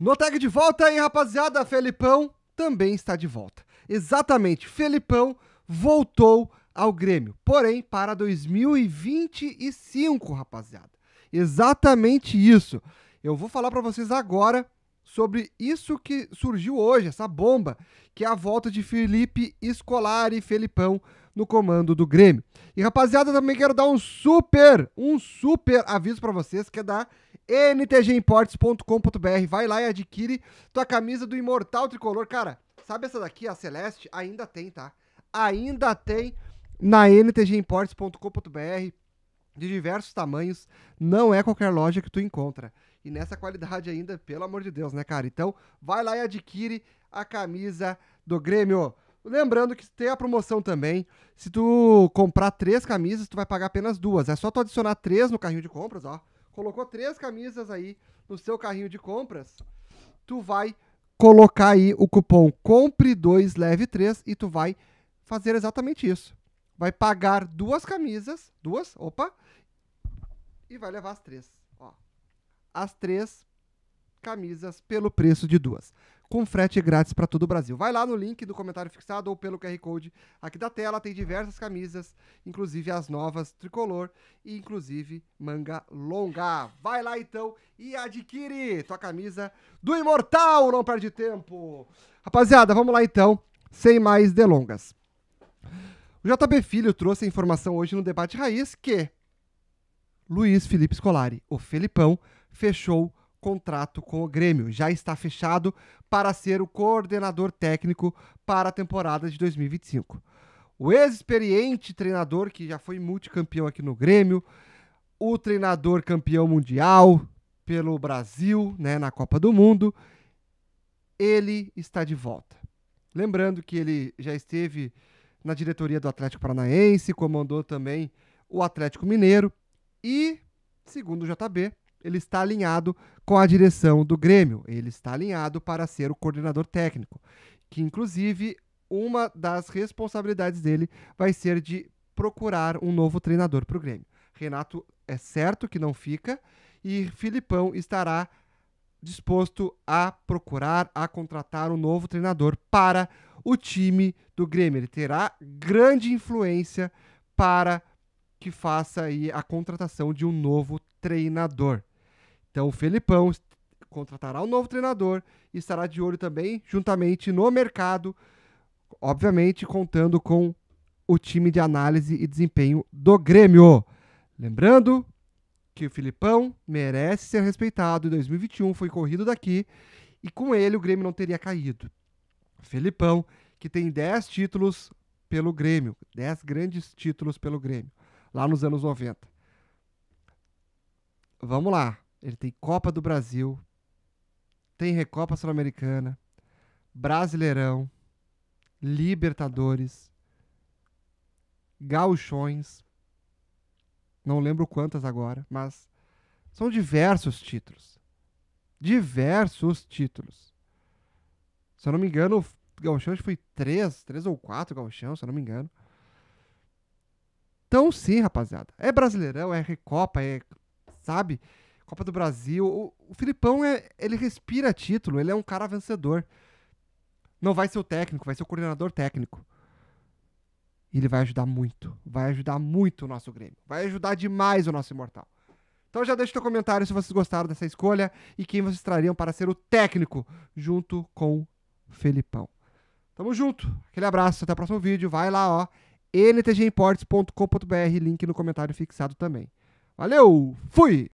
No tag de volta aí, rapaziada, Felipão também está de volta. Exatamente, Felipão voltou ao Grêmio, porém para 2025, rapaziada. Exatamente isso. Eu vou falar para vocês agora sobre isso que surgiu hoje, essa bomba, que é a volta de Felipe Escolari e Felipão no comando do Grêmio. E rapaziada, também quero dar um super, um super aviso para vocês que é dar ntgimports.com.br Vai lá e adquire tua camisa do Imortal Tricolor. Cara, sabe essa daqui, a Celeste? Ainda tem, tá? Ainda tem na ntgimports.com.br de diversos tamanhos. Não é qualquer loja que tu encontra. E nessa qualidade ainda, pelo amor de Deus, né, cara? Então, vai lá e adquire a camisa do Grêmio. Lembrando que tem a promoção também. Se tu comprar três camisas, tu vai pagar apenas duas. É só tu adicionar três no carrinho de compras, ó colocou três camisas aí no seu carrinho de compras, tu vai colocar aí o cupom compre 2 leve 3 e tu vai fazer exatamente isso. Vai pagar duas camisas, duas, opa, e vai levar as três, ó. As três camisas pelo preço de duas com frete grátis para todo o Brasil. Vai lá no link do comentário fixado ou pelo QR Code aqui da tela, tem diversas camisas, inclusive as novas tricolor e inclusive manga longa. Vai lá então e adquire tua camisa do Imortal, não perde tempo. Rapaziada, vamos lá então, sem mais delongas. O JB Filho trouxe a informação hoje no debate raiz que Luiz Felipe Scolari, o Felipão, fechou contrato com o Grêmio. Já está fechado para ser o coordenador técnico para a temporada de 2025. O ex-experiente treinador que já foi multicampeão aqui no Grêmio, o treinador campeão mundial pelo Brasil, né, na Copa do Mundo, ele está de volta. Lembrando que ele já esteve na diretoria do Atlético Paranaense, comandou também o Atlético Mineiro e, segundo o JB, ele está alinhado com a direção do Grêmio, ele está alinhado para ser o coordenador técnico, que inclusive uma das responsabilidades dele vai ser de procurar um novo treinador para o Grêmio. Renato é certo que não fica e Filipão estará disposto a procurar, a contratar um novo treinador para o time do Grêmio. Ele terá grande influência para que faça aí a contratação de um novo treinador. Então o Felipão contratará um novo treinador e estará de olho também, juntamente no mercado, obviamente contando com o time de análise e desempenho do Grêmio. Lembrando que o Filipão merece ser respeitado. Em 2021 foi corrido daqui e com ele o Grêmio não teria caído. Felipão, que tem 10 títulos pelo Grêmio, 10 grandes títulos pelo Grêmio, lá nos anos 90. Vamos lá ele tem Copa do Brasil, tem Recopa Sul-Americana, Brasileirão, Libertadores, Gauchões, não lembro quantas agora, mas são diversos títulos. Diversos títulos. Se eu não me engano, o Gauchão foi três, três ou quatro Gauchão, se eu não me engano. Então sim, rapaziada, é Brasileirão, é Recopa, é, sabe? Copa do Brasil. O, o Filipão, é, ele respira título, ele é um cara vencedor. Não vai ser o técnico, vai ser o coordenador técnico. E ele vai ajudar muito. Vai ajudar muito o nosso Grêmio. Vai ajudar demais o nosso Imortal. Então já deixa o teu comentário se vocês gostaram dessa escolha e quem vocês trariam para ser o técnico junto com o Felipão. Tamo junto. Aquele abraço, até o próximo vídeo. Vai lá, ó, ntgimports.com.br, link no comentário fixado também. Valeu, fui!